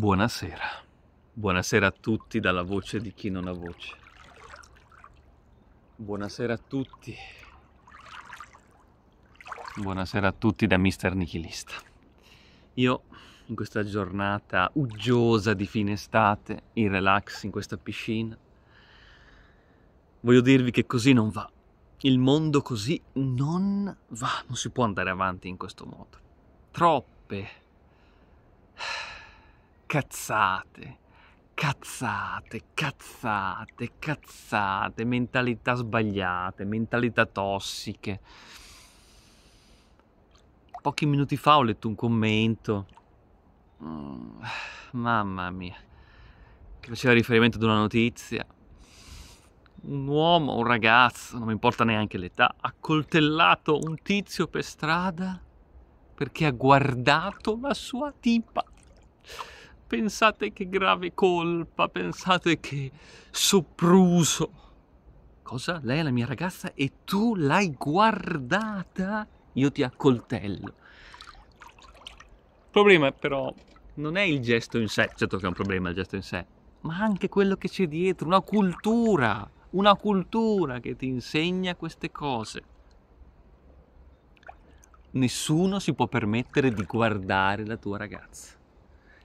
Buonasera. Buonasera a tutti dalla voce di chi non ha voce. Buonasera a tutti. Buonasera a tutti da Mister Nichilista. Io in questa giornata uggiosa di fine estate, in relax in questa piscina, voglio dirvi che così non va. Il mondo così non va, non si può andare avanti in questo modo. Troppe cazzate, cazzate, cazzate, cazzate, mentalità sbagliate, mentalità tossiche. Pochi minuti fa ho letto un commento, mm, mamma mia, che faceva riferimento ad una notizia. Un uomo, un ragazzo, non mi importa neanche l'età, ha coltellato un tizio per strada perché ha guardato la sua tipa. Pensate che grave colpa, pensate che sopruso. Cosa? Lei è la mia ragazza e tu l'hai guardata? Io ti accoltello. Il problema però non è il gesto in sé, certo che è un problema il gesto in sé, ma anche quello che c'è dietro, una cultura, una cultura che ti insegna queste cose. Nessuno si può permettere di guardare la tua ragazza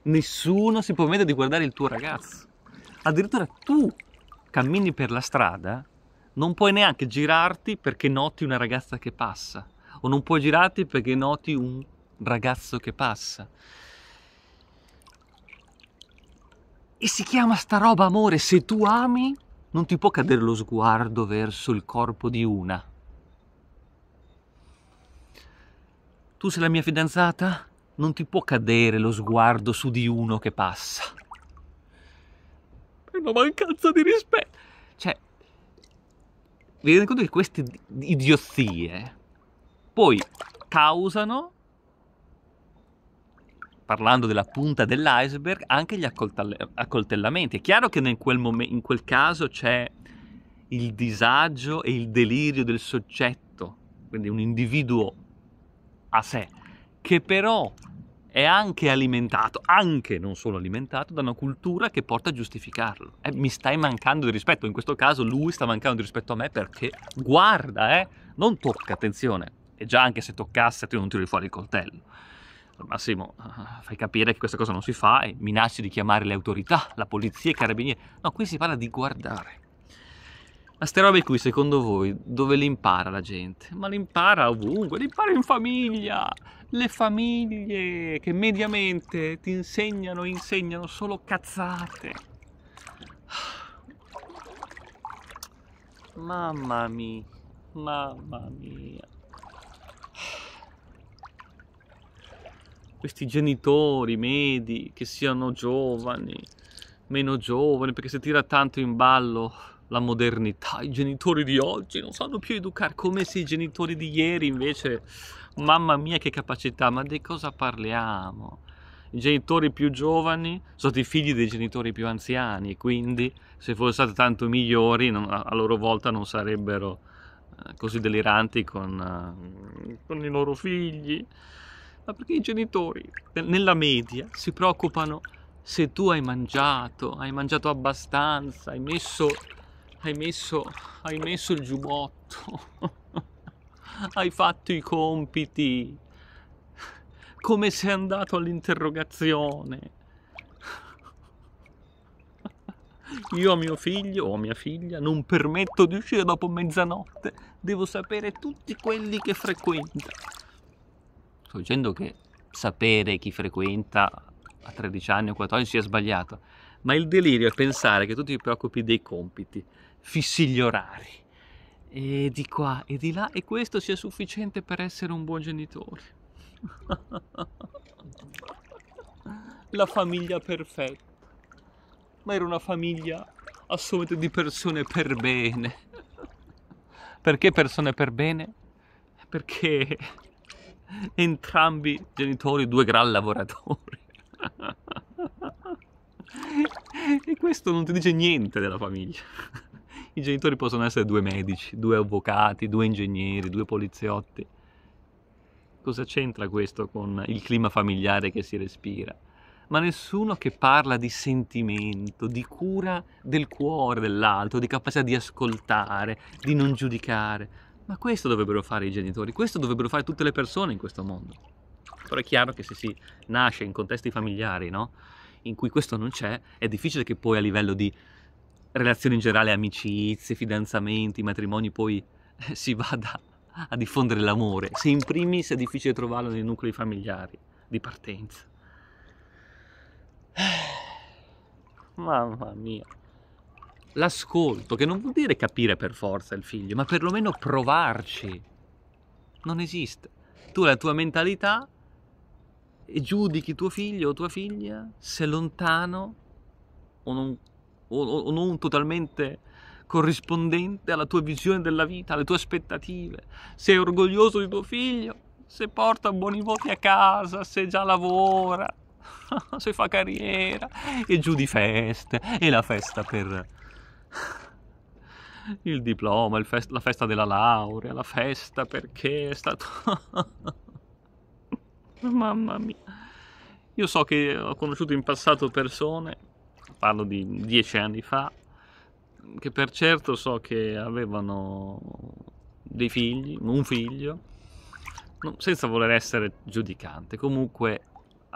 nessuno si può permettere di guardare il tuo ragazzo. Addirittura tu cammini per la strada, non puoi neanche girarti perché noti una ragazza che passa, o non puoi girarti perché noti un ragazzo che passa. E si chiama sta roba amore, se tu ami non ti può cadere lo sguardo verso il corpo di una. Tu sei la mia fidanzata? non ti può cadere lo sguardo su di uno che passa. È una mancanza di rispetto. Cioè, vi rendete conto che queste idiozie eh, poi causano, parlando della punta dell'iceberg, anche gli accoltellamenti. È chiaro che in quel, mom- in quel caso c'è il disagio e il delirio del soggetto, quindi un individuo a sé che però è anche alimentato, anche non solo alimentato, da una cultura che porta a giustificarlo. Eh, mi stai mancando di rispetto, in questo caso lui sta mancando di rispetto a me perché guarda, eh, non tocca, attenzione. E già anche se toccasse tu non tiri fuori il coltello. massimo ah, fai capire che questa cosa non si fa e minacci di chiamare le autorità, la polizia, i carabinieri. No, qui si parla di guardare. Ma ste robe qui, secondo voi, dove le impara la gente? Ma le impara ovunque, le impara in famiglia, le famiglie che mediamente ti insegnano e insegnano solo cazzate. Mamma mia, mamma mia. Questi genitori medi, che siano giovani, meno giovani, perché si tira tanto in ballo la modernità, i genitori di oggi non sanno più educare come se i genitori di ieri invece, mamma mia che capacità, ma di cosa parliamo? I genitori più giovani sono i figli dei genitori più anziani, quindi se fossero stati tanto migliori non, a loro volta non sarebbero eh, così deliranti con, eh, con i loro figli. Ma perché i genitori nella media si preoccupano se tu hai mangiato, hai mangiato abbastanza, hai messo hai messo, hai messo il giubbotto, hai fatto i compiti, come sei andato all'interrogazione. Io a mio figlio o a mia figlia non permetto di uscire dopo mezzanotte, devo sapere tutti quelli che frequenta. Sto dicendo che sapere chi frequenta a 13 anni o 14 è sbagliato, ma il delirio è pensare che tu ti preoccupi dei compiti fissi gli orari e di qua e di là e questo sia sufficiente per essere un buon genitore. La famiglia perfetta, ma era una famiglia assolutamente di persone per bene. Perché persone per bene? Perché entrambi genitori due gran lavoratori. e questo non ti dice niente della famiglia. I genitori possono essere due medici, due avvocati, due ingegneri, due poliziotti. Cosa c'entra questo con il clima familiare che si respira? Ma nessuno che parla di sentimento, di cura del cuore dell'altro, di capacità di ascoltare, di non giudicare. Ma questo dovrebbero fare i genitori, questo dovrebbero fare tutte le persone in questo mondo. Però è chiaro che se si nasce in contesti familiari, no? in cui questo non c'è, è difficile che poi a livello di relazioni in generale, amicizie, fidanzamenti, matrimoni, poi si vada a diffondere l'amore, se in primis è difficile trovarlo nei nuclei familiari di partenza. Mamma mia. L'ascolto, che non vuol dire capire per forza il figlio, ma perlomeno provarci. Non esiste. Tu la tua mentalità e giudichi tuo figlio o tua figlia se è lontano o non o, o non totalmente corrispondente alla tua visione della vita, alle tue aspettative. Sei orgoglioso di tuo figlio, se porta buoni voti a casa, se già lavora, se fa carriera e giù di feste e la festa per il diploma, il fest- la festa della laurea, la festa perché è stato... Mamma mia. Io so che ho conosciuto in passato persone parlo di dieci anni fa, che per certo so che avevano dei figli, un figlio, senza voler essere giudicante, comunque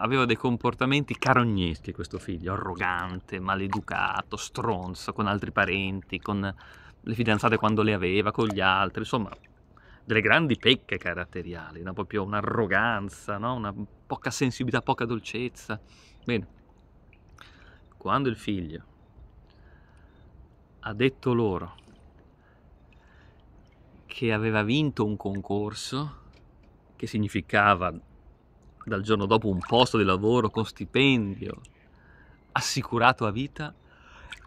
aveva dei comportamenti carogneschi questo figlio, arrogante, maleducato, stronzo, con altri parenti, con le fidanzate quando le aveva, con gli altri, insomma delle grandi pecche caratteriali, no? proprio un'arroganza, no? una poca sensibilità, poca dolcezza. Bene quando il figlio ha detto loro che aveva vinto un concorso che significava dal giorno dopo un posto di lavoro con stipendio assicurato a vita,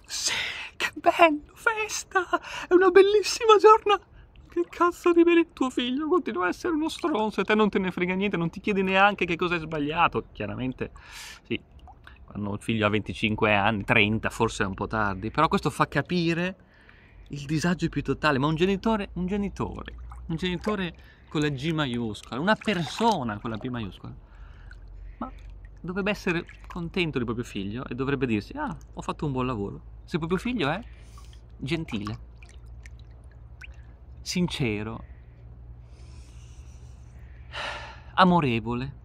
sì, che bello, festa, è una bellissima giornata. Che cazzo di bene tuo figlio continua a essere uno stronzo e te non te ne frega niente, non ti chiedi neanche che cosa hai sbagliato. Chiaramente, sì, hanno un figlio a 25 anni, 30 forse è un po' tardi, però questo fa capire il disagio più totale, ma un genitore, un genitore, un genitore con la G maiuscola, una persona con la P maiuscola, ma dovrebbe essere contento di proprio figlio e dovrebbe dirsi, ah, ho fatto un buon lavoro, se proprio figlio è gentile, sincero, amorevole,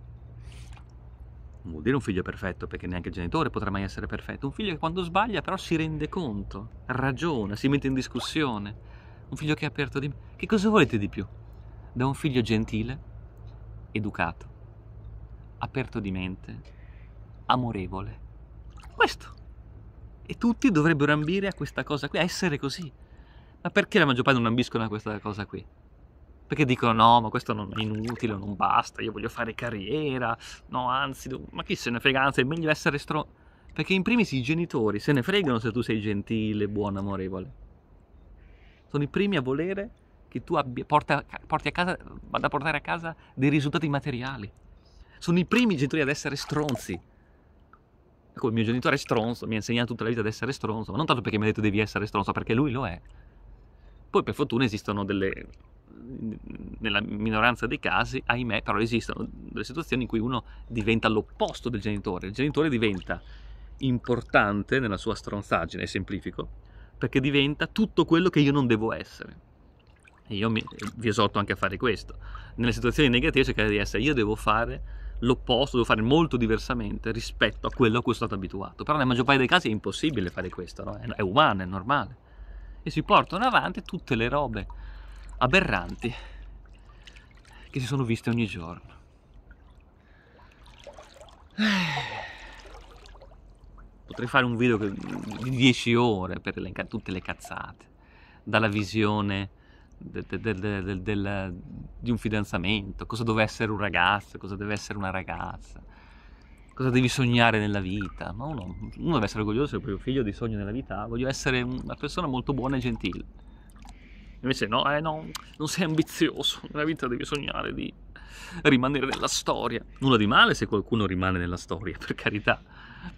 non vuol dire un figlio perfetto, perché neanche il genitore potrà mai essere perfetto, un figlio che quando sbaglia però si rende conto, ragiona, si mette in discussione, un figlio che è aperto di... Che cosa volete di più? Da un figlio gentile, educato, aperto di mente, amorevole. Questo. E tutti dovrebbero ambire a questa cosa qui, a essere così. Ma perché la maggior parte non ambiscono a questa cosa qui? perché dicono no, ma questo non è inutile, non basta, io voglio fare carriera, no, anzi, ma chi se ne frega, anzi è meglio essere stro... Perché in primis i genitori se ne fregano se tu sei gentile, buono, amorevole. Sono i primi a volere che tu abbia, porta, porti a casa, vada a portare a casa dei risultati materiali. Sono i primi genitori ad essere stronzi. Ecco, il mio genitore è stronzo, mi ha insegnato tutta la vita ad essere stronzo, ma non tanto perché mi ha detto devi essere stronzo, perché lui lo è. Poi per fortuna esistono delle nella minoranza dei casi, ahimè, però esistono delle situazioni in cui uno diventa l'opposto del genitore. Il genitore diventa importante nella sua stronzaggine, e semplifico, perché diventa tutto quello che io non devo essere. E io mi, vi esorto anche a fare questo. Nelle situazioni negative cercare di essere io devo fare l'opposto, devo fare molto diversamente rispetto a quello a cui sono stato abituato. Però nella maggior parte dei casi è impossibile fare questo, no? è, è umano, è normale. E si portano avanti tutte le robe aberranti che si sono viste ogni giorno. Potrei fare un video di 10 ore per elencare tutte le cazzate, dalla visione del, del, del, di un fidanzamento, cosa deve essere un ragazzo, cosa deve essere una ragazza, cosa devi sognare nella vita. Ma uno, uno deve essere orgoglioso del proprio figlio di sogno nella vita, voglio essere una persona molto buona e gentile. Invece no, eh, no, non sei ambizioso, nella vita devi sognare di rimanere nella storia. Nulla di male se qualcuno rimane nella storia, per carità,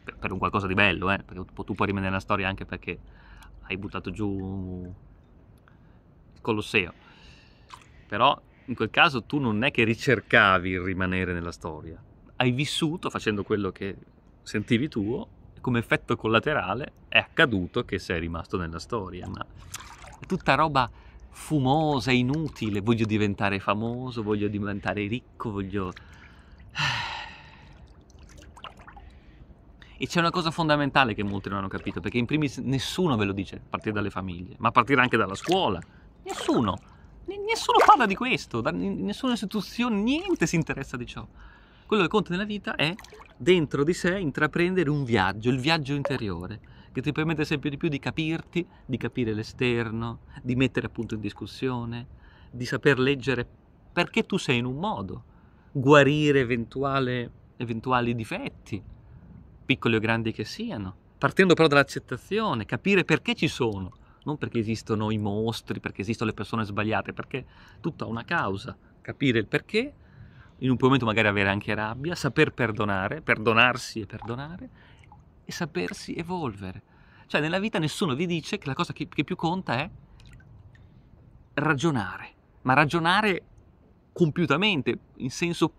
per, per un qualcosa di bello, eh, perché tu, tu puoi rimanere nella storia anche perché hai buttato giù il Colosseo. Però in quel caso tu non è che ricercavi il rimanere nella storia, hai vissuto facendo quello che sentivi tuo e come effetto collaterale è accaduto che sei rimasto nella storia, ma tutta roba fumosa, inutile, voglio diventare famoso, voglio diventare ricco, voglio... E c'è una cosa fondamentale che molti non hanno capito, perché in primis nessuno ve lo dice, a partire dalle famiglie, ma a partire anche dalla scuola. Nessuno, nessuno parla di questo, nessuna istituzione, niente si interessa di ciò. Quello che conta nella vita è dentro di sé intraprendere un viaggio, il viaggio interiore che ti permette sempre di più di capirti, di capire l'esterno, di mettere appunto in discussione, di saper leggere perché tu sei in un modo, guarire eventuali difetti, piccoli o grandi che siano, partendo però dall'accettazione, capire perché ci sono, non perché esistono i mostri, perché esistono le persone sbagliate, perché tutta una causa, capire il perché, in un momento magari avere anche rabbia, saper perdonare, perdonarsi e perdonare, e sapersi evolvere. Cioè nella vita nessuno vi dice che la cosa che, che più conta è ragionare, ma ragionare compiutamente, in senso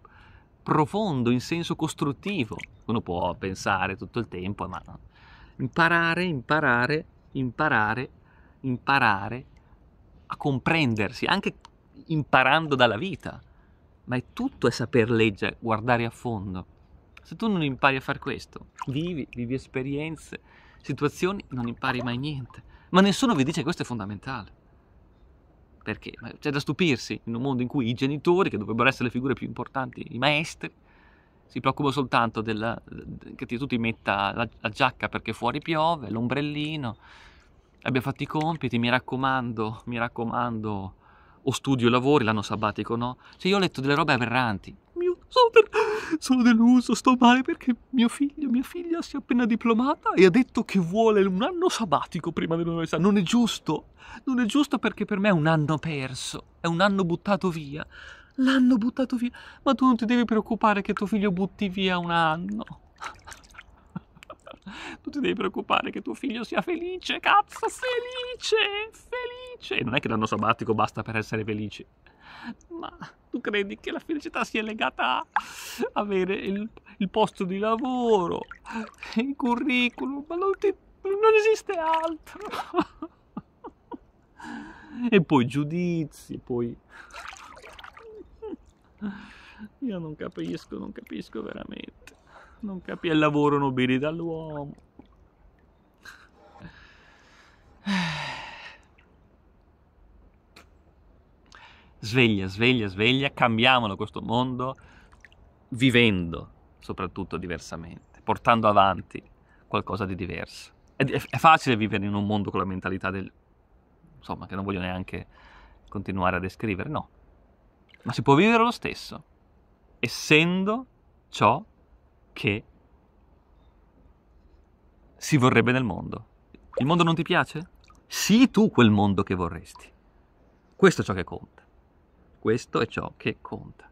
profondo, in senso costruttivo. Uno può pensare tutto il tempo, ma no. imparare, imparare, imparare, imparare a comprendersi, anche imparando dalla vita. Ma è tutto è saper leggere, guardare a fondo. Se tu non impari a fare questo, vivi, vivi esperienze, situazioni, non impari mai niente. Ma nessuno vi dice che questo è fondamentale. Perché? c'è da stupirsi in un mondo in cui i genitori, che dovrebbero essere le figure più importanti, i maestri, si preoccupano soltanto della, che tu ti metta la, la giacca perché fuori piove, l'ombrellino, abbia fatto i compiti, mi raccomando, mi raccomando, o studio lavori, l'anno sabbatico no. Cioè io ho letto delle robe aberranti, sono, oh, per... sono deluso, sto male perché mio figlio, mia figlia si è appena diplomata e ha detto che vuole un anno sabbatico prima dell'università. Non è giusto, non è giusto perché per me è un anno perso, è un anno buttato via. L'hanno buttato via, ma tu non ti devi preoccupare che tuo figlio butti via un anno. tu ti devi preoccupare che tuo figlio sia felice, cazzo, felice, felice. E non è che l'anno sabbatico basta per essere felici. Ma tu credi che la felicità sia legata a avere il, il posto di lavoro, il curriculum, ma non, ti, non esiste altro. e poi giudizi, poi... Io non capisco, non capisco veramente. Non capisco, il lavoro nobili dall'uomo. sveglia, sveglia, sveglia, cambiamolo questo mondo vivendo soprattutto diversamente, portando avanti qualcosa di diverso. È, è facile vivere in un mondo con la mentalità del... insomma, che non voglio neanche continuare a descrivere, no. Ma si può vivere lo stesso, essendo ciò che si vorrebbe nel mondo. Il mondo non ti piace? Sii tu quel mondo che vorresti. Questo è ciò che conta. Questo è ciò che conta.